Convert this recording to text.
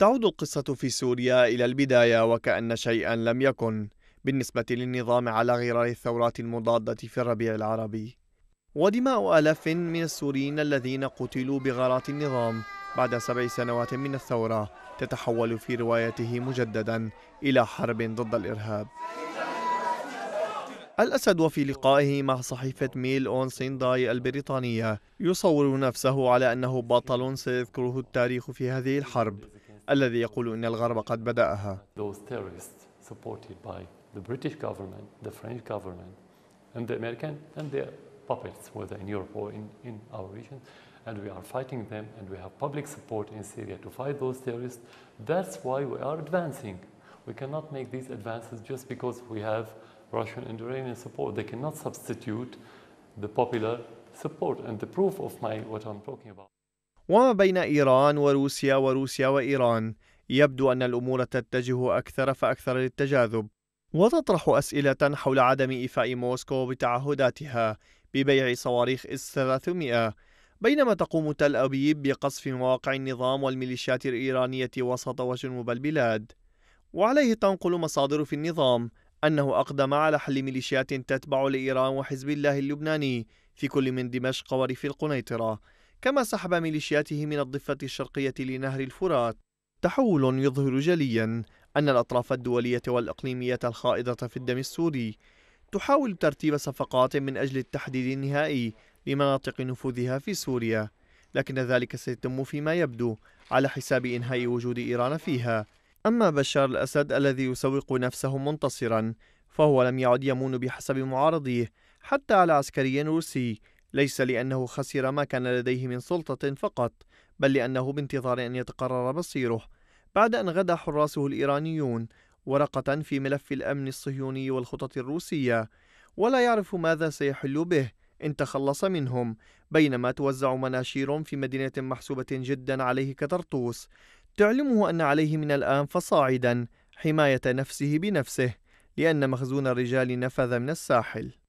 تعود القصة في سوريا إلى البداية وكأن شيئا لم يكن بالنسبة للنظام على غرار الثورات المضادة في الربيع العربي ودماء آلاف من السوريين الذين قتلوا بغارات النظام بعد سبع سنوات من الثورة تتحول في روايته مجددا إلى حرب ضد الإرهاب الأسد وفي لقائه مع صحيفة ميل أون سينداي البريطانية يصور نفسه على أنه بطل سيذكره التاريخ في هذه الحرب الذي يقول إن الغرب قد بدأها puppets, whether in Europe or in our region, and we are fighting them, and we have public support in Syria to fight those terrorists. That's why we are advancing. We cannot make these advances just because we have Russian and Iranian support. They cannot substitute the popular support and the proof of my, what I'm talking about. وما بين إيران وروسيا وروسيا وإيران يبدو أن الأمور تتجه أكثر فأكثر للتجاذب وتطرح أسئلة حول عدم إيفاء موسكو بتعهداتها ببيع صواريخ إس 300 بينما تقوم تل أبيب بقصف مواقع النظام والميليشيات الإيرانية وسط وجنوب البلاد وعليه تنقل مصادر في النظام أنه أقدم على حل ميليشيات تتبع لإيران وحزب الله اللبناني في كل من دمشق وريف القنيطرة كما سحب ميليشياته من الضفة الشرقية لنهر الفرات تحول يظهر جليا أن الأطراف الدولية والإقليمية الخائضة في الدم السوري تحاول ترتيب صفقات من أجل التحديد النهائي لمناطق نفوذها في سوريا لكن ذلك سيتم فيما يبدو على حساب إنهاء وجود إيران فيها أما بشار الأسد الذي يسوق نفسه منتصرا فهو لم يعد يمون بحسب معارضيه حتى على عسكري روسي ليس لأنه خسر ما كان لديه من سلطة فقط، بل لأنه بانتظار أن يتقرر مصيره، بعد أن غدا حراسه الإيرانيون ورقة في ملف الأمن الصهيوني والخطط الروسية، ولا يعرف ماذا سيحل به إن تخلص منهم، بينما توزع مناشير في مدينة محسوبة جدا عليه كطرطوس، تعلمه أن عليه من الآن فصاعدا حماية نفسه بنفسه، لأن مخزون الرجال نفذ من الساحل.